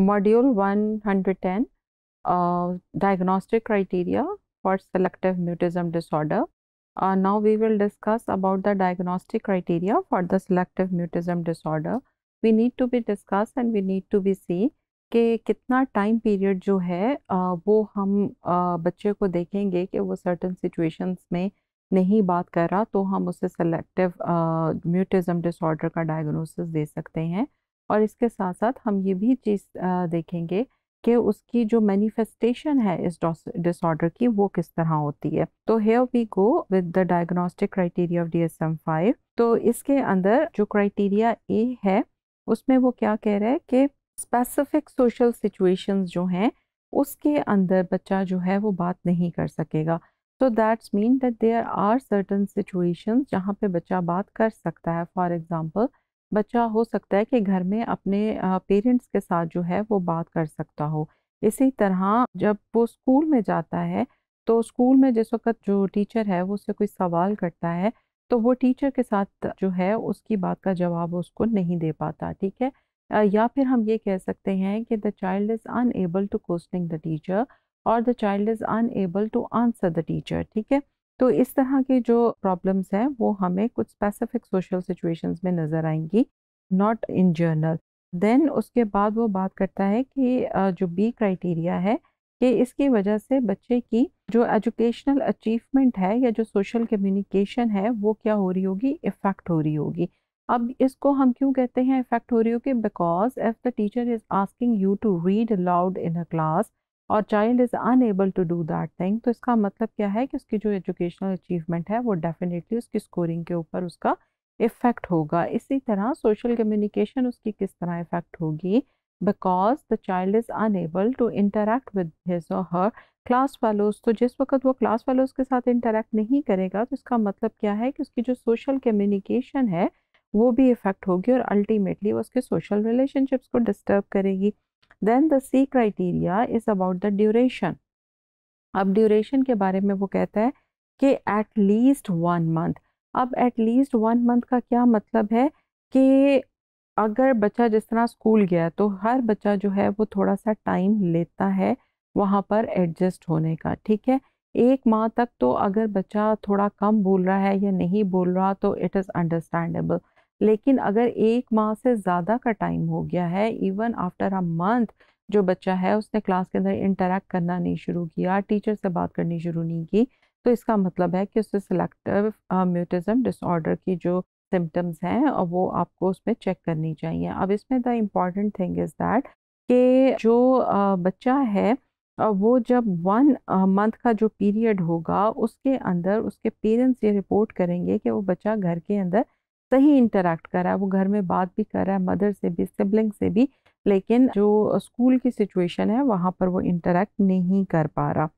Module 110 uh, Diagnostic Criteria for Selective Mutism Disorder. Uh, now we will discuss about the diagnostic criteria for the selective mutism disorder. We need to be discuss and we need to be see कि कितना time period जो है आ, वो हम आ, बच्चे को देखेंगे कि वो सर्टन सिचुएशंस में नहीं बात कर रहा तो हम उसे सेलेक्टिव म्यूटिज़म डिसऑर्डर का डायग्नोसिस दे सकते हैं और इसके साथ साथ हम ये भी चीज़ देखेंगे कि उसकी जो मैनिफेस्टेशन है इस डिसऑर्डर की वो किस तरह होती है तो here we go with the diagnostic criteria of DSM five तो इसके अंदर जो क्राइटेरिया ए है उसमें वो क्या कह रहा है कि स्पेसिफिक सोशल सिचुएशंस जो हैं उसके अंदर बच्चा जो है वो बात नहीं कर सकेगा so that's mean that there are certain situation जहाँ पर बच्चा बात कर सकता है फॉर एग्जाम्पल बच्चा हो सकता है कि घर में अपने पेरेंट्स के साथ जो है वो बात कर सकता हो इसी तरह जब वो स्कूल में जाता है तो स्कूल में जिस वक्त जो टीचर है वो उससे कोई सवाल करता है तो वो टीचर के साथ जो है उसकी बात का जवाब उसको नहीं दे पाता ठीक है या फिर हम ये कह सकते हैं कि the child is unable to questioning the teacher और the child is unable to answer the teacher ठीक है तो इस तरह के जो प्रॉब्लम्स हैं वो हमें कुछ स्पेसिफिक सोशल सिचुएशंस में नज़र आएंगी नॉट इन जर्नल देन उसके बाद वो बात करता है कि जो बी क्राइटेरिया है कि इसकी वजह से बच्चे की जो एजुकेशनल अचीवमेंट है या जो सोशल कम्युनिकेशन है वो क्या हो रही होगी इफ़ेक्ट हो रही होगी अब इसको हम क्यों कहते हैं इफ़ेक्ट हो रही होगी because if the teacher is asking you to read aloud in a class और child is unable to do that thing तो इसका मतलब क्या है कि उसकी जो एजुकेशनल अचीवमेंट है वो डेफिनेटली उसकी स्कोरिंग के ऊपर उसका इफ़ेक्ट होगा इसी तरह सोशल कम्युनिकेशन उसकी किस तरह इफ़ेक्ट होगी because the child is unable to interact with his or her class fellows तो जिस वक्त वो क्लास फेलोज़ के साथ इंटरेक्ट नहीं करेगा तो इसका मतलब क्या है कि उसकी जो सोशल कम्युनिकेशन है वो भी इफ़ेक्ट होगी और अल्टीमेटली वो उसके सोशल रिलेशनशिप्स को डिस्टर्ब करेगी then the C criteria is about the duration अब ड्यूरेशन के बारे में वो कहता है कि एट लीस्ट वन मंथ अब एट लीस्ट वन मंथ का क्या मतलब है कि अगर बच्चा जिस तरह स्कूल गया तो हर बच्चा जो है वो थोड़ा सा टाइम लेता है वहाँ पर एडजस्ट होने का ठीक है एक माह तक तो अगर बच्चा थोड़ा कम बोल रहा है या नहीं बोल रहा तो इट इज़ अंडरस्टैंडेबल लेकिन अगर एक माह से ज़्यादा का टाइम हो गया है इवन आफ्टर अ मंथ जो बच्चा है उसने क्लास के अंदर इंटरेक्ट करना नहीं शुरू किया टीचर से बात करनी शुरू नहीं की तो इसका मतलब है कि उससे सिलेक्टिव म्यूटिज्म डिसऑर्डर की जो सिम्टम्स हैं वो आपको उसमें चेक करनी चाहिए अब इसमें the important thing is that कि जो बच्चा है वो जब वन मंथ का जो पीरियड होगा उसके अंदर उसके पेरेंट्स ये रिपोर्ट करेंगे कि वो बच्चा घर के अंदर सही इंटरेक्ट कर रहा है वो घर में बात भी कर रहा है मदर से भी सिबलिंग से भी लेकिन जो स्कूल की सिचुएशन है वहाँ पर वो इंटरेक्ट नहीं कर पा रहा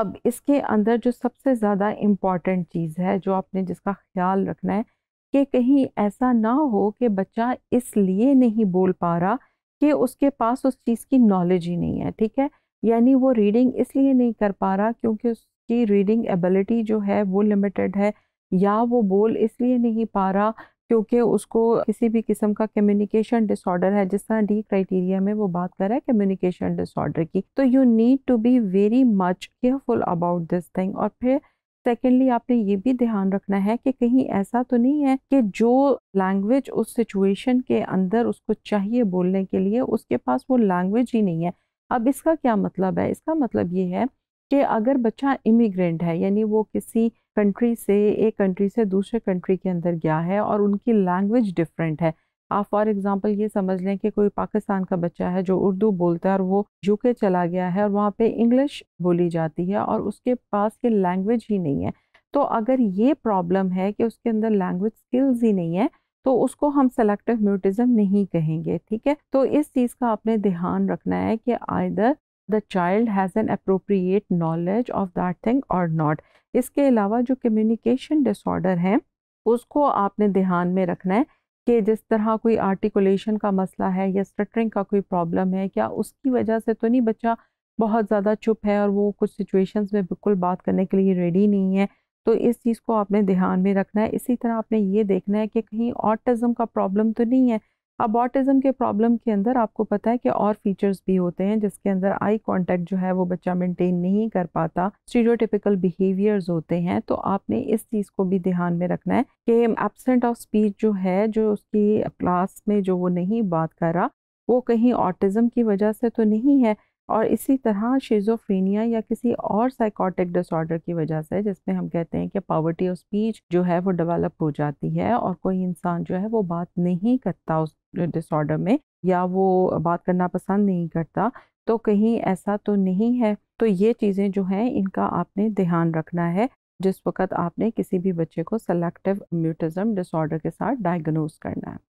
अब इसके अंदर जो सबसे ज़्यादा इम्पॉर्टेंट चीज़ है जो आपने जिसका ख्याल रखना है कि कहीं ऐसा ना हो कि बच्चा इसलिए नहीं बोल पा रहा कि उसके पास उस चीज़ की नॉलेज ही नहीं है ठीक है यानी वो रीडिंग इसलिए नहीं कर पा रहा क्योंकि उसकी रीडिंग एबिलिटी जो है वो लिमिटेड है या वो बोल इसलिए नहीं पा रहा क्योंकि उसको किसी भी किस्म का कम्युनिकेशन डिसऑर्डर है जिस तरह डी क्राइटेरिया में वो बात कर रहा है कम्युनिकेशन डिसऑर्डर की तो you need to be very much careful about this thing और फिर सेकेंडली आपने ये भी ध्यान रखना है कि कहीं ऐसा तो नहीं है कि जो लैंग्वेज उस सिचुएशन के अंदर उसको चाहिए बोलने के लिए उसके पास वो लैंग्वेज ही नहीं है अब इसका क्या मतलब है इसका मतलब ये है कि अगर बच्चा इमिग्रेंट है यानी वो किसी कंट्री से एक कंट्री से दूसरे कंट्री के अंदर गया है और उनकी लैंग्वेज डिफरेंट है आप फॉर एग्जांपल ये समझ लें कि कोई पाकिस्तान का बच्चा है जो उर्दू बोलता है और वो यूके चला गया है और वहाँ पे इंग्लिश बोली जाती है और उसके पास ये लैंग्वेज ही नहीं है तो अगर ये प्रॉब्लम है कि उसके अंदर लैंग्वेज स्किल्स ही नहीं है तो उसको हम सेलेक्टिव म्यूटिज़म नहीं कहेंगे ठीक है तो इस चीज़ का आपने ध्यान रखना है कि either the child has an appropriate knowledge of that thing or not इसके अलावा जो कम्युनिकेशन डिसऑर्डर है उसको आपने ध्यान में रखना है कि जिस तरह कोई आर्टिकुलेशन का मसला है या स्टटरिंग का कोई प्रॉब्लम है क्या उसकी वजह से तो नहीं बच्चा बहुत ज़्यादा चुप है और वो कुछ सिचुएशंस में बिल्कुल बात करने के लिए रेडी नहीं है तो इस चीज़ को आपने ध्यान में रखना है इसी तरह आपने ये देखना है कि कहीं ऑटिज़म का प्रॉब्लम तो नहीं है अब ऑटिज़म के प्रॉब्लम के अंदर आपको पता है कि और फीचर्स भी होते हैं जिसके अंदर आई कांटेक्ट जो है वो बच्चा मेंटेन नहीं कर पाता स्टीरियोटिपिकल बिहेवियर्स होते हैं तो आपने इस चीज़ को भी ध्यान में रखना है कि एबसेंट ऑफ स्पीच जो है जो उसकी क्लास में जो वो नहीं बात कर रहा वो कहीं ऑटिज़म की वजह से तो नहीं है और इसी तरह शेजोफ्रेनिया या किसी और साइकोटिक डिसऑर्डर की वजह से जिसमें हम कहते हैं कि पावर्टी ऑफ स्पीच जो है वो डेवलप हो जाती है और कोई इंसान जो है वो बात नहीं करता उस डिसऑर्डर में या वो बात करना पसंद नहीं करता तो कहीं ऐसा तो नहीं है तो ये चीज़ें जो हैं इनका आपने ध्यान रखना है जिस वक्त आपने किसी भी बच्चे को सेलेक्टिव म्यूटिज़म डिसऑर्डर के साथ डायग्नोज करना है